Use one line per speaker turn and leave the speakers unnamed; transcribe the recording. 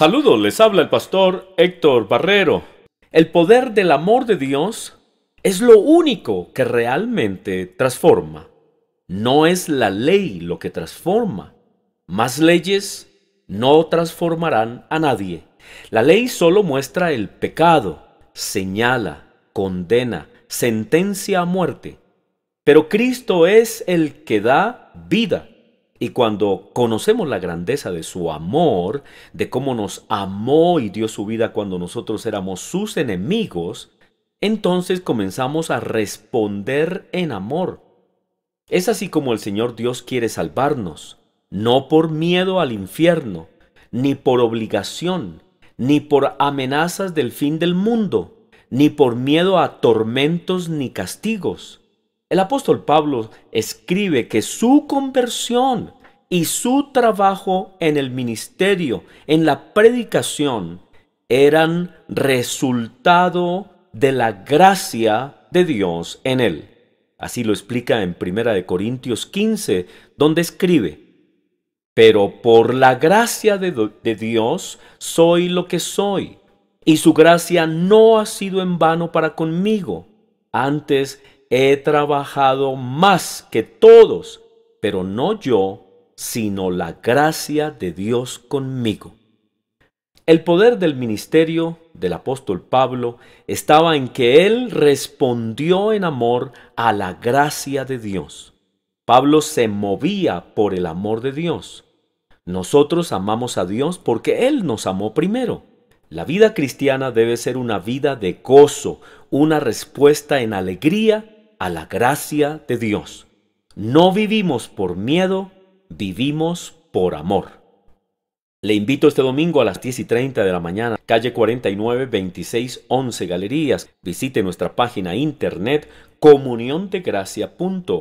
Saludos, les habla el pastor Héctor Barrero. El poder del amor de Dios es lo único que realmente transforma. No es la ley lo que transforma. Más leyes no transformarán a nadie. La ley solo muestra el pecado, señala, condena, sentencia a muerte. Pero Cristo es el que da vida y cuando conocemos la grandeza de su amor, de cómo nos amó y dio su vida cuando nosotros éramos sus enemigos, entonces comenzamos a responder en amor. Es así como el Señor Dios quiere salvarnos, no por miedo al infierno, ni por obligación, ni por amenazas del fin del mundo, ni por miedo a tormentos ni castigos el apóstol Pablo escribe que su conversión y su trabajo en el ministerio, en la predicación, eran resultado de la gracia de Dios en él. Así lo explica en 1 Corintios 15, donde escribe, Pero por la gracia de, de Dios soy lo que soy, y su gracia no ha sido en vano para conmigo. Antes he trabajado más que todos, pero no yo, sino la gracia de Dios conmigo. El poder del ministerio del apóstol Pablo estaba en que él respondió en amor a la gracia de Dios. Pablo se movía por el amor de Dios. Nosotros amamos a Dios porque Él nos amó primero. La vida cristiana debe ser una vida de gozo, una respuesta en alegría a la gracia de Dios. No vivimos por miedo, vivimos por amor. Le invito este domingo a las 10 y 30 de la mañana, calle 49, 26, 11 Galerías. Visite nuestra página internet comuniontegracia.org.